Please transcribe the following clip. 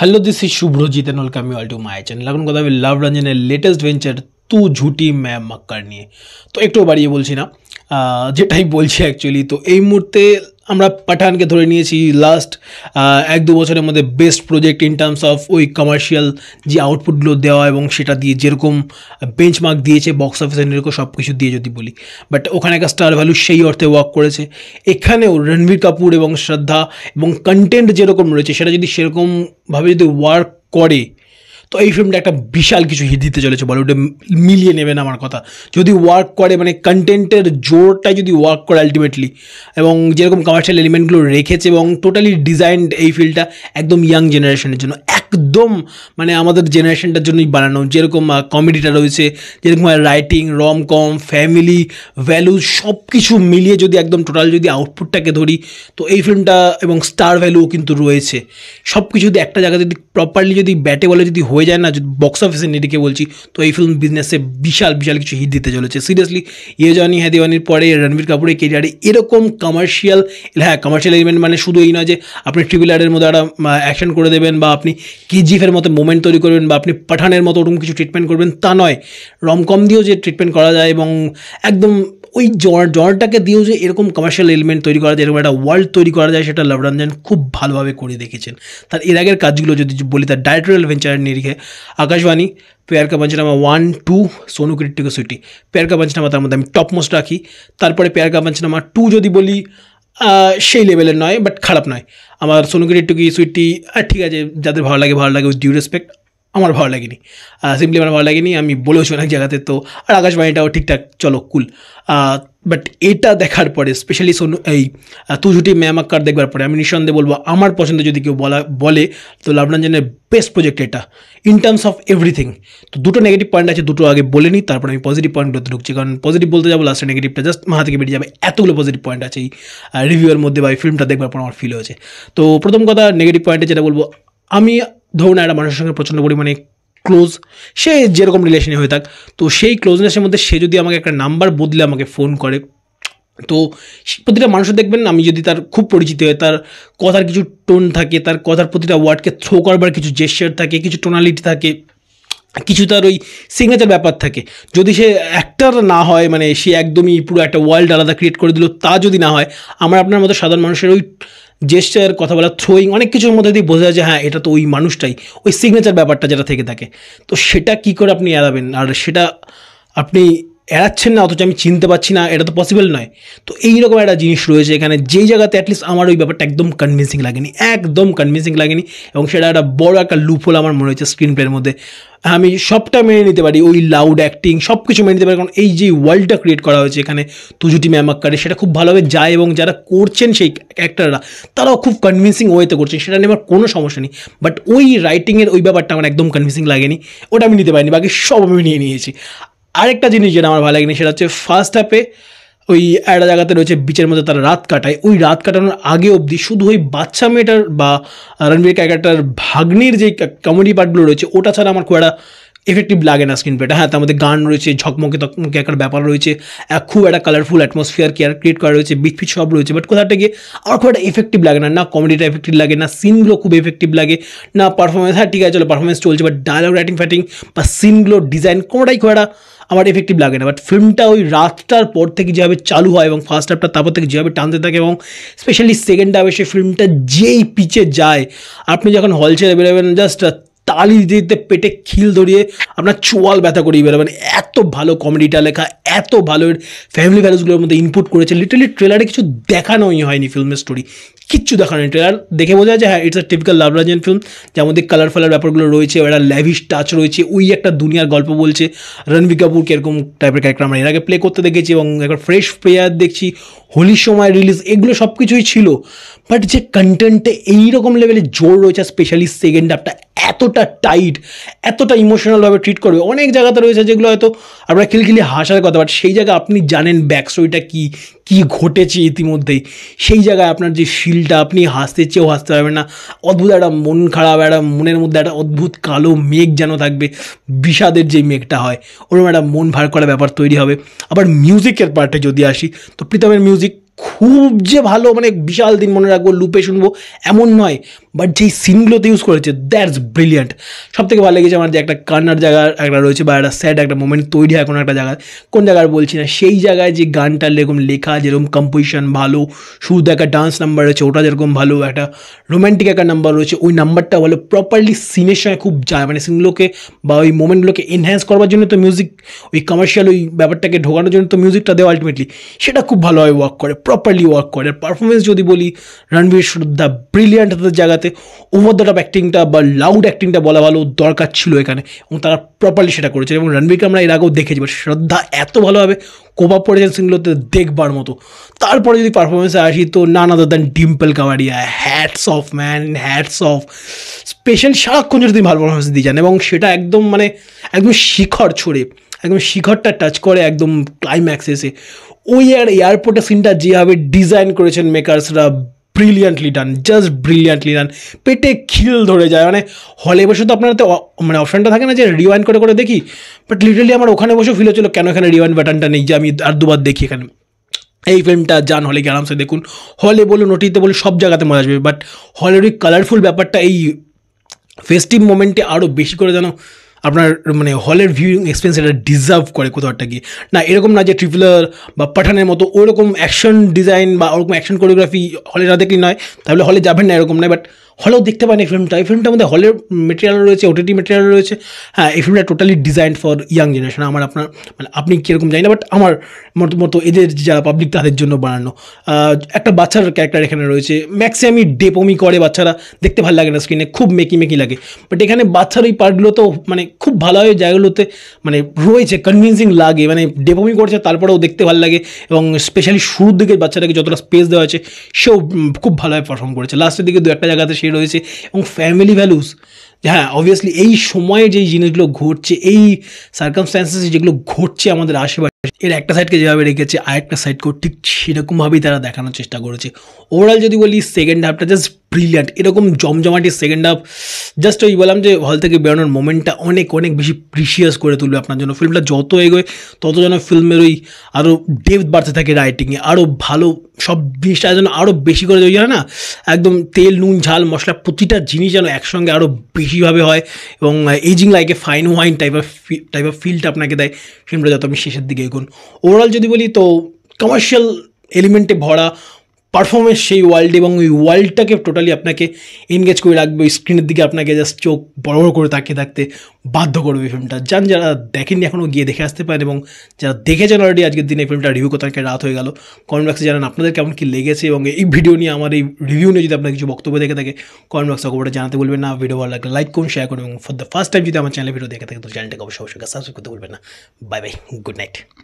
hello this is Shubhroji तेनोल come you all to my channel लगन कदा लव रंजन लेटेस्ट वेंचर तू झूठी मैं मक्कर तो एक तो बार ये बोलना যেটাই বলছি অ্যাকচুয়ালি তো এই মুহূর্তে আমরা পাঠানকে ধরে নিয়েছি লাস্ট এক দু বছরের মধ্যে best project in terms of ওই কমার্শিয়াল যে আউটপুটগুলো দেওয়া এবং সেটা দিয়ে যেরকম বেঞ্চমার্ক দিয়েছে বক্স অফিসে নিরকম সব কিছু দিয়ে যদি বলি বাট ওখানে একটা স্টার ভ্যালু সেই অর্থে ওয়ার্ক করেছে এখানেও রণবীর কাপুর এবং শ্রদ্ধা এবং কন্টেন্ট যেরকম রয়েছে সেটা যদি সেরকমভাবে যদি ওয়ার্ক করে তো এই ফিল্মটা একটা বিশাল কিছু হিট দিতে চলেছে বলিউডে মিলিয়ে নেবেন আমার কথা যদি ওয়ার্ক করে মানে কন্টেন্টের জোরটা যদি ওয়ার্ক করে আলটিমেটলি এবং যেরকম কমার্শিয়াল এলিমেন্টগুলো রেখেছে এবং টোটালি ডিজাইনড এই ফিল্ডটা একদম ইয়াং জেনারেশনের জন্য একদম মানে আমাদের জেনারেশনটার জন্যই বানানো যেরকম কমেডিটা রয়েছে যেরকম writing rom com family value সব কিছু মিলিয়ে যদি একদম টোটাল যদি আউটপুটটাকে ধরি তো এই ফিল্মটা এবং স্টার ভ্যালুও কিন্তু রয়েছে সব কিছু যদি একটা জায়গায় যদি প্রপারলি যদি ব্যাটে বলে যদি হয়ে যায় না যদি বক্স অফিসে নিরিখে বলছি তো এই ফিল্ম বিজনেসে বিশাল বিশাল কিছু হিট দিতে চলেছে সিরিয়াসলি ইয়ে জানি হ্যাদিওয়ানির পরে রণবীর কাপুরের কেরিয়ারে এরকম কমার্শিয়াল হ্যাঁ কমার্শিয়াল এলিমেন্ট মানে শুধু এই নয় যে আপনি ট্রিবিলারের মধ্যে একটা অ্যাকশন করে দেবেন বা আপনি কেজিএফের মতো মোমেন্ট তৈরি করবেন বা আপনি পাঠানের মতো ওরকম কিছু ট্রিটমেন্ট করবেন তা নয় রমকম দিয়েও যে ট্রিটমেন্ট করা যায় এবং একদম ওই জ্বর জ্বরটাকে দিয়েও যে এরকম কমার্শিয়াল এলিমেন্ট তৈরি করা যায় এরকম একটা ওয়ার্ল্ড তৈরি করা যায় সেটা লভরঞ্জন খুব ভালোভাবে করে দেখেছেন তার এর আগের কাজগুলো যদি বলি তার ডায়েটোরিয়াল ভেঞ্চারের নিরিখে আকাশবাণী পেয়ার কা পঞ্চনামা ওয়ান টু সোনু ক্রিটিকো সুইটি পেয়ার কা পঞ্চনামা তার মধ্যে আমি টপ মোস্ট রাখি তারপরে পেয়ার কা পঞ্চনামা টু যদি বলি সেই লেভেলের নয় বাট খারাপ নয় আমার সোনুগিরি টুকি সুইটটি ঠিক আছে যাদের ভালো লাগে ভালো লাগে উইথ ডিউ রেসপেক্ট আমার ভালো লাগেনি সিম্পলি আমার ভালো লাগেনি আমি বলেওছি অনেক জায়গাতে তো আর আকাশবাণীটাও ঠিকঠাক চলো কুল বাট এটা দেখার পরে স্পেশালি সোনু এই তুজুটি ম্যামাক্কার দেখবার পরে আমি নিঃসন্দেহে বলবো আমার পছন্দ যদি কেউ বলা বলে তো লাভরঞ্জনের বেস্ট প্রজেক্ট এটা ইন টার্মস অফ এভরিথিং তো দুটো নেগেটিভ পয়েন্ট আছে দুটো আগে বলে নিই তারপর আমি পজিটিভ পয়েন্টগুলোতে ঢুকছি কারণ পজিটিভ বলতে যাবো লাস্টে নেগেটিভটা জাস্ট মাথা থেকে বেরিয়ে যাবে এতগুলো পজিটিভ পয়েন্ট আছে এই রিভিউয়ের মধ্যে বা এই ফিল্মটা দেখবার পর আমার ফিল হয়েছে তো প্রথম কথা নেগেটিভ পয়েন্টে যেটা বলবো আমি ধরুন একটা মানুষের সঙ্গে প্রচণ্ড পরিমাণে ক্লোজ সে যেরকম রিলেশনে হয়ে থাক তো সেই ক্লোজনেসের মধ্যে সে যদি আমাকে একটা নাম্বার বদলে আমাকে ফোন করে তো প্রতিটা মানুষ দেখবেন আমি যদি তার খুব পরিচিত হয় তার কথার কিছু টোন থাকে তার কথার প্রতিটা ওয়ার্ডকে থ্রো করবার কিছু জেস্টার থাকে কিছু টোনালিটি থাকে কিছু তার ওই সিগনেচার ব্যাপার থাকে যদি সে অ্যাক্টার না হয় মানে সে একদমই পুরো একটা ওয়ার্ল্ড আলাদা ক্রিয়েট করে দিল তা যদি না হয় আমার আপনার মতো সাধারণ মানুষের ওই জেস্টার কথা বলা থ্রোয়িং অনেক কিছুর মধ্যে দিয়ে বোঝা যায় যে হ্যাঁ এটা তো ওই মানুষটাই ওই সিগনেচার ব্যাপারটা যেটা থেকে থাকে তো সেটা কি করে আপনি এড়াবেন আর সেটা আপনি এড়াচ্ছেন না অথচ আমি চিনতে পারছি না এটা তো পসিবল নয় তো এইরকম একটা জিনিস রয়েছে এখানে যেই জায়গাতে অ্যাটলিস্ট আমার ওই ব্যাপারটা একদম কনভিনসিং লাগেনি একদম কনভিনসিং লাগেনি এবং সেটা একটা বড় একটা লুফল আমার মনে হচ্ছে স্ক্রিন প্লের মধ্যে আমি সবটা মেনে নিতে পারি ওই লাউড অ্যাক্টিং সব কিছু মেনে নিতে পারি কারণ এই যে ওয়ার্ল্ডটা ক্রিয়েট করা হয়েছে এখানে তুজুটি ম্যামাক্কারে সেটা খুব ভালোভাবে যায় এবং যারা করছেন সেই অ্যাক্টাররা তারাও খুব কনভিন্সিং ওয়েতে করছেন সেটা নিয়ে আমার কোনো সমস্যা নেই বাট ওই রাইটিংয়ের ওই ব্যাপারটা আমার একদম কনভিনসিং লাগেনি ওটা আমি নিতে পারিনি বাকি সব আমি নিয়ে নিয়েছি আরেকটা জিনিস যেটা আমার ভালো লাগেনি সেটা হচ্ছে ফার্স্ট হাফে ওই একটা জায়গাতে রয়েছে বিচের মধ্যে তারা রাত কাটায় ওই রাত কাটানোর আগে অবধি শুধু ওই বাচ্চা মেয়েটার বা রণবীর ক্যারেক্টার ভাগ্নির যে কমেডি পার্টগুলো রয়েছে ওটা ছাড়া আমার খুব একটা এফেক্টিভ লাগে না স্ক্রিন প্লেটা হ্যাঁ তার মধ্যে গান রয়েছে ঝকমকে তকমকে একটা ব্যাপার রয়েছে খুব একটা কালারফুল অ্যাটমসফিয়ার কেয়ার ক্রিয়েট করা রয়েছে বিটফিট সব রয়েছে বাট কোথাটা গিয়ে আমার খুব একটা এফেক্টিভ লাগে না না কমেডিটা এফেক্টিভ লাগে না সিনগুলো খুব এফেক্টিভ লাগে না পারফরমেন্স হ্যাঁ ঠিক আছে চলো পারফরমেন্স চলছে বাট ডায়লগ রাইটিং ফাইটিং বা সিনগুলো ডিজাইন কোনোটাই খুব একটা আমার এফেক্টিভ লাগে না বাট ফিল্মটা ওই রাতটার পর থেকে যেভাবে চালু হয় এবং ফার্স্ট হাফটা তারপর থেকে যেভাবে টানতে থাকে এবং স্পেশালি সেকেন্ড হাফে সে ফিল্মটা যেই পিচে যায় আপনি যখন হল ছেড়ে বেরোবেন জাস্ট তালি দিতে দিতে পেটে খিল ধরিয়ে আপনার চোয়াল ব্যথা করিয়ে বেরোবেন এত ভালো কমেডিটা লেখা এত ভালো ফ্যামিলি ভ্যালুসগুলোর মধ্যে ইনপুট করেছে লিটারলি ট্রেলারে কিছু দেখানোই হয়নি ফিল্মের স্টোরি কিচ্ছু দেখার নেই ট্রেলার দেখে বোঝা যায় হ্যাঁ it's a typical Luv Ranjan film যার মধ্যে কালার ফালার ব্যাপারগুলো রয়েছে একটা ল্যাভিশ টাচ রয়েছে ওই একটা দুনিয়ার গল্প বলছে রণবীর কাপুর কীরকম টাইপের ক্যারেক্টার আমরা এর আগে প্লে করতে দেখেছি এবং একবার ফ্রেশ প্লেয়ার দেখছি হোলির সময় রিলিজ এগুলো সব কিছুই ছিল বাট যে কন্টেন্টে এইরকম লেভেলে জোর রয়েছে স্পেশালি সেকেন্ড হাফটা এতটা টাইট এতটা ইমোশনালভাবে ট্রিট করবে অনেক জায়গাতে রয়েছে যেগুলো হয়তো আমরা খিলখিলি হাসার কথা বাট সেই জায়গায় আপনি জানেন ব্যাক স্টোরিটা কী কী ঘটেছে ইতিমধ্যেই সেই জায়গায় আপনার যে শিলটা আপনি হাসতে চেয়েও হাসতে পারবেন না অদ্ভুত একটা মন খারাপ একটা মনের মধ্যে একটা অদ্ভুত কালো মেঘ যেন থাকবে বিষাদের যে মেঘটা হয় ওরকম একটা মন ভার করা ব্যাপার তৈরি হবে আবার মিউজিকের পার্টে যদি আসি তো প্রীতমের মিউজিক খুব যে ভালো মানে বিশাল দিন মনে রাখবো লুপে শুনবো এমন নয় বাট যেই সিনগুলোতে ইউজ করেছে দ্যাটস ব্রিলিয়ান্ট সব থেকে ভালো লেগেছে আমার যে একটা কান্নার জায়গা একটা রয়েছে বা একটা স্যাড একটা মোমেন্ট তৈরি হয় কোনো একটা জায়গায় কোন জায়গার বলছি না সেই জায়গায় যে গানটা যেরকম লেখা যেরকম কম্পোজিশন ভালো শুরুতে একটা ডান্স নাম্বার রয়েছে ওটা যেরকম ভালো একটা রোম্যান্টিক একটা নাম্বার রয়েছে ওই নাম্বারটা ভালো প্রপারলি সিনের সঙ্গে খুব যায় মানে সিনগুলোকে বা ওই মোমেন্টগুলোকে এনহ্যান্স করবার জন্য তো মিউজিক ওই কমার্শিয়াল ওই ব্যাপারটাকে ঢোকানোর জন্য তো মিউজিকটা দেওয়া আলটিমেটলি সেটা খুব ভালোভাবে ওয়ার্ক করে প্রপারলি ওয়ার্ক করে আর পারফরমেন্স যদি বলি রণবীর দ্য ব্রিলিয়ান্ট তাদের জায়গাতে ওভার দ্য টপ অ্যাক্টিংটা বা লাউড অ্যাক্টিংটা বলা ভালো দরকার ছিল এখানে এবং তারা প্রপারলি সেটা করেছে এবং রণবীরকে আমরা এর আগেও দেখেছি বা শ্রদ্ধা এত ভালোভাবে কোপা পড়েছেন সিনগুলোতে দেখবার মতো তারপরে যদি পারফরমেন্সে আসি তো none other than Dimple Kapadia hats off man hats off special সারাক্ষণ যদি ভালো পারফরমেন্স দিয়ে যান এবং সেটা একদম মানে একদম শিখর ছড়ে একদম শিখরটা টাচ করে একদম ক্লাইম্যাক্স এসে ওই আর এয়ারপোর্টের সিনটা যেভাবে ডিজাইন করেছেন মেকার্সরা brilliantly done just brilliantly done পেটে খিল ধরে যায় মানে হলে বসে তো আপনার তো মানে অপশানটা থাকে না যে রিওয়াইন করে করে দেখি বাট লিটারলি আমার ওখানে বসে ফিল হচ্ছিলো কেন এখানে রিওয়াইন বাটনটা নেই যে আমি আর দুবার দেখি এখানে এই ফিল্মটা যান হলে গিয়ে আরামসে দেখুন হলে বলুন ওটিতে বলুন সব জায়গাতে মজা আসবে বাট হলের ওই কালারফুল ব্যাপারটা এই ফেস্টিভ মোমেন্টে আরও বেশি করে যেন আপনার মানে হলের ভিউইং এক্সপিরিয়েন্স এটা ডিজার্ভ করে কোথাও একটা গিয়ে না এরকম না যে ট্রিপুলার বা পাঠানের মতো ওরকম অ্যাকশন ডিজাইন বা ওরকম অ্যাকশন কোরিওগ্রাফি হলে না দেখলেই নয় তাহলে হলে যাবেন না এরকম নয় বাট হলেও দেখতে পারেন এই ফিল্মটা এই ফিল্মটার মধ্যে হলের মেটেরিয়াল রয়েছে ওটিটি মেটেরিয়াল রয়েছে হ্যাঁ এই ফিল্মটা totally design for young generation আমার আপনার মানে আপনি কীরকম জানি না বাট আমার মতো মতো এদের যারা পাবলিক তাদের জন্য বানানো একটা বাচ্চার ক্যারেক্টার এখানে রয়েছে ম্যাক্সিমামই ডেপমি করে বাচ্চারা দেখতে ভালো লাগে না স্ক্রিনে খুব মেকি মেকি লাগে বাট এখানে বাচ্চার ওই পার্টগুলো তো মানে খুব ভালোভাবে জায়গাগুলোতে মানে রয়েছে কনভিনসিং লাগে মানে ডেপমি করছে তারপরেও দেখতে ভালো লাগে এবং স্পেশালি শুরুর দিকে বাচ্চাটাকে যতটা স্পেস দেওয়া হয়েছে সেও খুব ভালোভাবে পারফর্ম করেছে লাস্টের দিকে দু একটা জায়গাতে সে সে রয়েছে এবং ফ্যামিলি ভ্যালুস হ্যাঁ অবভিয়াসলি এই সময়ে যেই জিনিসগুলো ঘটছে এই সার্কামস্ট্যান্সেস যেগুলো ঘটছে আমাদের আশেপাশে এর একটা সাইডকে যেভাবে রেখেছে আরেকটা সাইডকেও ঠিক সেরকমভাবেই তারা দেখানোর চেষ্টা করেছে ওভারঅল যদি বলি সেকেন্ড হাফটা জাস্ট ব্রিলিয়ান্ট এরকম জমজমাটি সেকেন্ড হাফ জাস্ট ওই বললাম যে হল থেকে বেরোনোর মোমেন্টটা অনেক অনেক বেশি প্রিসিয়াস করে তুলবে আপনার জন্য ফিল্মটা যত এগোয় তত যেন ফিল্মের ওই আরও ডেপথ বাড়তে থাকে রাইটিংয়ে আরও ভালো সব জিনিসটা যেন আরও বেশি করে তৈরি হয় না একদম তেল নুন ঝাল মশলা প্রতিটা জিনিস যেন একসঙ্গে আরও বেশিভাবে হয় এবং এজিং লাইকে fine wine type of type of ফিলটা আপনাকে দেয় ফিল্মটা যত আমি শেষের দিকে দেখুন ওভারঅল যদি বলি তো কমার্শিয়াল এলিমেন্টে ভরা পারফরমেন্স সেই ওয়ার্ল্ডে এবং ওই ওয়ার্ল্ডটাকে টোটালি আপনাকে এনগেজ করে রাখবে ওই স্ক্রিনের দিকে আপনাকে জাস্ট চোখ বড় বড় করে তাকিয়ে থাকতে বাধ্য করবে এই ফিল্মটা যান যারা দেখেননি এখনও গিয়ে দেখে আসতে পারেন এবং যারা দেখেছেন অলরেডি আজকের দিনে এই ফিল্মটা রিভিউ করতে অনেকটা রাত হয়ে গেল কমেন্ট বক্সে জানান আপনাদের কেমন কি লেগেছে এবং এই ভিডিও নিয়ে আমার এই রিভিউ নিয়ে যদি আপনার কিছু বক্তব্য দেখে থাকে কমেন্ট বক্সে খবরটা জানাতে বলবেন না ভিডিও ভালো লাগলে লাইক করুন শেয়ার করুন এবং ফর দ্য ফার্স্ট টাইম যদি আমার চ্যানেলে ভিডিও দেখে থাকে তো চ্যানেলটাকে অবশ্যই অবশ্যই সাবস্ক্রাইব করতে বলবেন না বাই বাই গুড নাইট